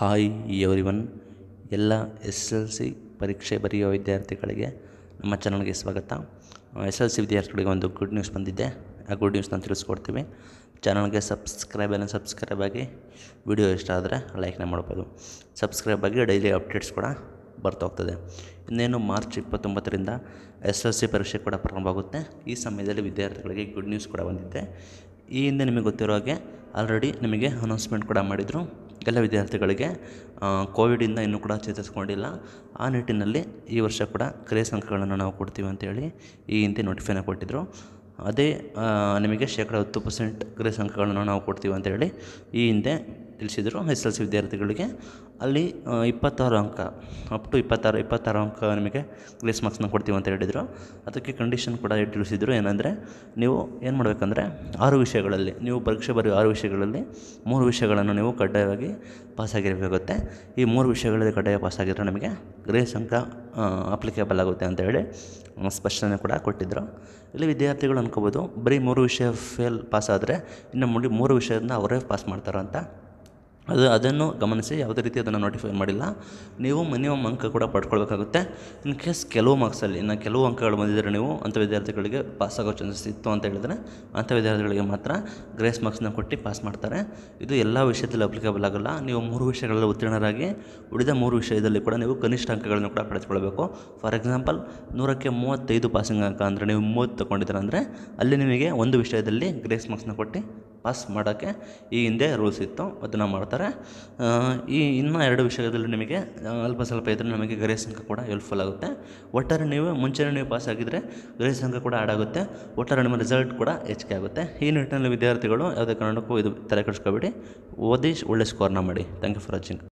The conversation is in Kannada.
ಹಾಯ್ ಒನ್ ಎಲ್ಲ ಎಸ್ ಎಲ್ ಸಿ ಪರೀಕ್ಷೆ ಬರೆಯುವ ವಿದ್ಯಾರ್ಥಿಗಳಿಗೆ ನಮ್ಮ ಚಾನಲ್ಗೆ ಸ್ವಾಗತ ಎಸ್ ಎಲ್ ಸಿ ವಿದ್ಯಾರ್ಥಿಗಳಿಗೆ ಒಂದು ಗುಡ್ ನ್ಯೂಸ್ ಬಂದಿದೆ ಆ ಗುಡ್ ನ್ಯೂಸ್ನ ತಿಳಿಸ್ಕೊಡ್ತೀವಿ ಚಾನಲ್ಗೆ ಸಬ್ಸ್ಕ್ರೈಬ್ ಅನ್ನು ಸಬ್ಸ್ಕ್ರೈಬ್ ಆಗಿ ವಿಡಿಯೋ ಇಷ್ಟ ಆದರೆ ಲೈಕ್ನ ಮಾಡ್ಬೋದು ಸಬ್ಸ್ಕ್ರೈಬ್ ಆಗಿ ಡೈಲಿ ಅಪ್ಡೇಟ್ಸ್ ಕೂಡ ಬರ್ತಾ ಹೋಗ್ತದೆ ಇನ್ನೇನು ಮಾರ್ಚ್ ಇಪ್ಪತ್ತೊಂಬತ್ತರಿಂದ ಎಸ್ ಎಲ್ ಸಿ ಪರೀಕ್ಷೆ ಕೂಡ ಪ್ರಾರಂಭ ಆಗುತ್ತೆ ಈ ಸಮಯದಲ್ಲಿ ವಿದ್ಯಾರ್ಥಿಗಳಿಗೆ ಗುಡ್ ನ್ಯೂಸ್ ಕೂಡ ಬಂದಿದೆ ಈ ಹಿಂದೆ ನಿಮಗೆ ಗೊತ್ತಿರೋ ಹಾಗೆ ಆಲ್ರೆಡಿ ನಿಮಗೆ ಅನೌನ್ಸ್ಮೆಂಟ್ ಕೂಡ ಮಾಡಿದರು ಎಲ್ಲ ವಿದ್ಯಾರ್ಥಿಗಳಿಗೆ ಕೋವಿಡಿಂದ ಇನ್ನೂ ಕೂಡ ಚೇತರಿಸ್ಕೊಂಡಿಲ್ಲ ಆ ನಿಟ್ಟಿನಲ್ಲಿ ಈ ವರ್ಷ ಕೂಡ ಕ್ರೇಸ್ ಅಂಕಗಳನ್ನು ನಾವು ಕೊಡ್ತೀವಿ ಅಂತೇಳಿ ಈ ಹಿಂದೆ ನೋಟಿಫೈನ ಕೊಟ್ಟಿದ್ದರು ಅದೇ ನಿಮಗೆ ಶೇಕಡ ಹತ್ತು ಪರ್ಸೆಂಟ್ ಗ್ರೇಸ್ ಅಂಕಗಳನ್ನು ನಾವು ಕೊಡ್ತೀವಿ ಅಂತೇಳಿ ಈ ಹಿಂದೆ ತಿಳಿಸಿದರು ಎಸ್ ಎಲ್ ಸಿ ವಿದ್ಯಾರ್ಥಿಗಳಿಗೆ ಅಲ್ಲಿ ಇಪ್ಪತ್ತಾರು ಅಂಕ ಅಪ್ ಟು ಇಪ್ಪತ್ತಾರು ಇಪ್ಪತ್ತಾರು ಅಂಕ ನಿಮಗೆ ಗ್ರೇಸ್ ಮಾರ್ಕ್ಸ್ನ ಕೊಡ್ತೀವಿ ಅಂತ ಹೇಳಿದರು ಅದಕ್ಕೆ ಕಂಡೀಷನ್ ಕೂಡ ತಿಳಿಸಿದರು ಏನಂದರೆ ನೀವು ಏನು ಮಾಡಬೇಕಂದ್ರೆ ಆರು ವಿಷಯಗಳಲ್ಲಿ ನೀವು ಪರೀಕ್ಷೆ ಬರೆಯುವ ಆರು ವಿಷಯಗಳಲ್ಲಿ ಮೂರು ವಿಷಯಗಳನ್ನು ನೀವು ಕಡ್ಡಾಯವಾಗಿ ಪಾಸಾಗಿರಬೇಕಾಗುತ್ತೆ ಈ ಮೂರು ವಿಷಯಗಳಲ್ಲಿ ಕಡ್ಡಾಯ ಪಾಸಾಗಿದ್ದರೆ ನಿಮಗೆ ಗ್ರೇಸ್ ಅಂಕ ಅಪ್ಲಿಕೇಬಲ್ ಆಗುತ್ತೆ ಅಂತ ಹೇಳಿ ಸ್ಪಷ್ಟನೆ ಕೂಡ ಕೊಟ್ಟಿದ್ದರು ಇಲ್ಲಿ ವಿದ್ಯಾರ್ಥಿಗಳು ಅನ್ಕೋಬೋದು ಬರೀ ಮೂರು ವಿಷಯ ಫೇಲ್ ಪಾಸ್ ಇನ್ನು ಮುಂದೆ ಮೂರು ವಿಷಯದಿಂದ ಅವರೇ ಪಾಸ್ ಅಂತ ಅದು ಅದನ್ನು ಗಮನಿಸಿ ಯಾವುದೇ ರೀತಿ ಅದನ್ನು ನೋಟಿಫೈ ಮಾಡಿಲ್ಲ ನೀವು ಮಿನಿಮಮ್ ಅಂಕ ಕೂಡ ಪಡ್ಕೊಳ್ಬೇಕಾಗುತ್ತೆ ಇನ್ ಕೇಸ್ ಕೆಲವು ಮಾರ್ಕ್ಸಲ್ಲಿ ಇನ್ನು ಕೆಲವು ಅಂಕಗಳು ಬಂದಿದ್ದರೆ ನೀವು ಅಂಥ ವಿದ್ಯಾರ್ಥಿಗಳಿಗೆ ಪಾಸ್ ಆಗೋ ಚಾನ್ಸಸ್ ಇತ್ತು ಅಂತ ಹೇಳಿದರೆ ಅಂಥ ವಿದ್ಯಾರ್ಥಿಗಳಿಗೆ ಮಾತ್ರ ಗ್ರೇಸ್ ಮಾರ್ಕ್ಸ್ನ ಕೊಟ್ಟು ಪಾಸ್ ಮಾಡ್ತಾರೆ ಇದು ಎಲ್ಲ ವಿಷಯದಲ್ಲಿ ಅಪ್ಲಿಕೇಬಲ್ ಆಗಲ್ಲ ನೀವು ಮೂರು ವಿಷಯಗಳಲ್ಲಿ ಉತ್ತೀರ್ಣರಾಗಿ ಉಳಿದ ಮೂರು ವಿಷಯದಲ್ಲಿ ಕೂಡ ನೀವು ಕನಿಷ್ಠ ಅಂಕಗಳನ್ನು ಕೂಡ ಪಡೆದುಕೊಳ್ಬೇಕು ಫಾರ್ ಎಕ್ಸಾಂಪಲ್ ನೂರಕ್ಕೆ ಮೂವತ್ತೈದು ಪಾಸಿಂಗ್ ಅಂಕ ಅಂದರೆ ನೀವು ಮೂವತ್ತು ತೊಗೊಂಡಿದ್ದೀರ ಅಂದರೆ ಅಲ್ಲಿ ನಿಮಗೆ ಒಂದು ವಿಷಯದಲ್ಲಿ ಗ್ರೇಸ್ ಮಾರ್ಕ್ಸ್ನ ಕೊಟ್ಟು ಪಾಸ್ ಮಾಡೋಕ್ಕೆ ಈ ಹಿಂದೆ ರೂಲ್ಸ್ ಇತ್ತು ಅದನ್ನು ಮಾಡ್ತಾರೆ ಈ ಇನ್ನೂ ಎರಡು ವಿಷಯದಲ್ಲಿ ನಿಮಗೆ ಅಲ್ಪ ಸ್ವಲ್ಪ ಇದ್ದರೆ ನಮಗೆ ಗರಿಯ ಸಂಖ್ಯೆ ಕೂಡ ಹೆಲ್ಪ್ಫುಲ್ ಆಗುತ್ತೆ ಒಟ್ಟಾರೆ ನೀವು ಮುಂಚೆನೇ ನೀವು ಪಾಸ್ ಆಗಿದ್ದರೆ ಗರಿಯ ಸಂಖ್ಯೆ ಕೂಡ ಆಡಾಗುತ್ತೆ ಒಟ್ಟಾರೆ ನಿಮ್ಮ ರಿಸಲ್ಟ್ ಕೂಡ ಹೆಚ್ಚಿಗೆ ಆಗುತ್ತೆ ಈ ನಿಟ್ಟಿನಲ್ಲಿ ವಿದ್ಯಾರ್ಥಿಗಳು ಯಾವುದೇ ಕಾರಣಕ್ಕೂ ಇದು ತಲೆ ಕೆಡಿಸ್ಕೋಬೇಡಿ ಓದಿ ಒಳ್ಳೆ ಸ್ಕೋರ್ನ ಮಾಡಿ ಥ್ಯಾಂಕ್ ಯು ಫಾರ್ ವಾಚಿಂಗ್